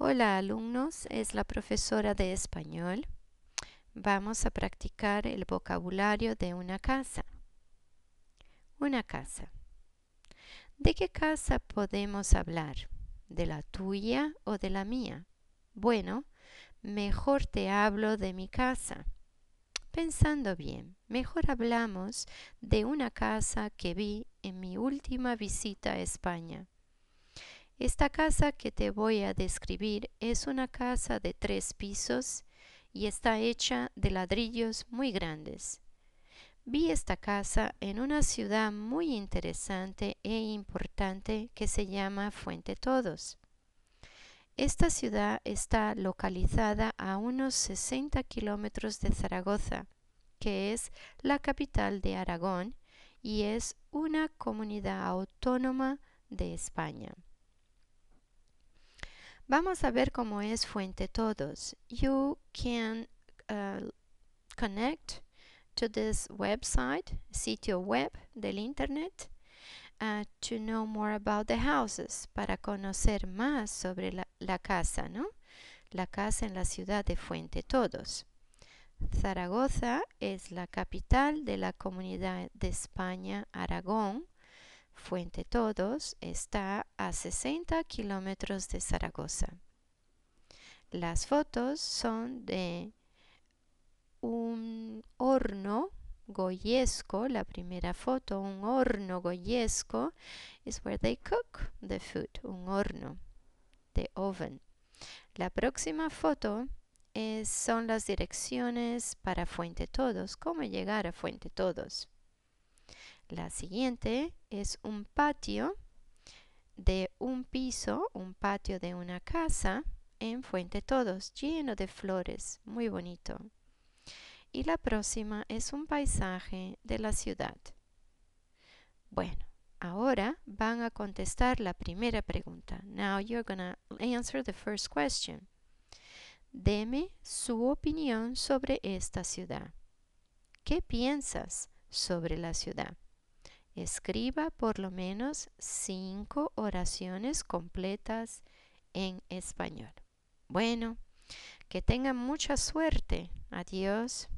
Hola alumnos, es la profesora de español. Vamos a practicar el vocabulario de una casa. Una casa. ¿De qué casa podemos hablar? ¿De la tuya o de la mía? Bueno, mejor te hablo de mi casa. Pensando bien, mejor hablamos de una casa que vi en mi última visita a España. Esta casa que te voy a describir es una casa de tres pisos y está hecha de ladrillos muy grandes. Vi esta casa en una ciudad muy interesante e importante que se llama Fuente Todos. Esta ciudad está localizada a unos 60 kilómetros de Zaragoza, que es la capital de Aragón y es una comunidad autónoma de España. Vamos a ver cómo es fuente todos. You can uh, connect to this website, sitio web del internet, uh, to know more about the houses, para conocer más sobre la casa, ¿no? La casa en la ciudad de Fuente Todos. Zaragoza es la capital de la comunidad de España, Aragón, Fuente Todos está a 60 kilómetros de Zaragoza. Las fotos son de un horno goyesco, la primera foto, un horno goyesco, is where they cook the food, un horno, the oven. La próxima foto son las direcciones para Fuente Todos, cómo llegar a Fuente Todos. La siguiente es un patio de un piso, un patio de una casa en Fuente Todos, lleno de flores, muy bonito. Y la próxima es un paisaje de la ciudad. Bueno, ahora van a contestar la primera pregunta. Now you're gonna answer the first question. Deme su opinión sobre esta ciudad. ¿Qué piensas sobre la ciudad? Escriba por lo menos cinco oraciones completas en español. Bueno, que tengan mucha suerte. Adiós.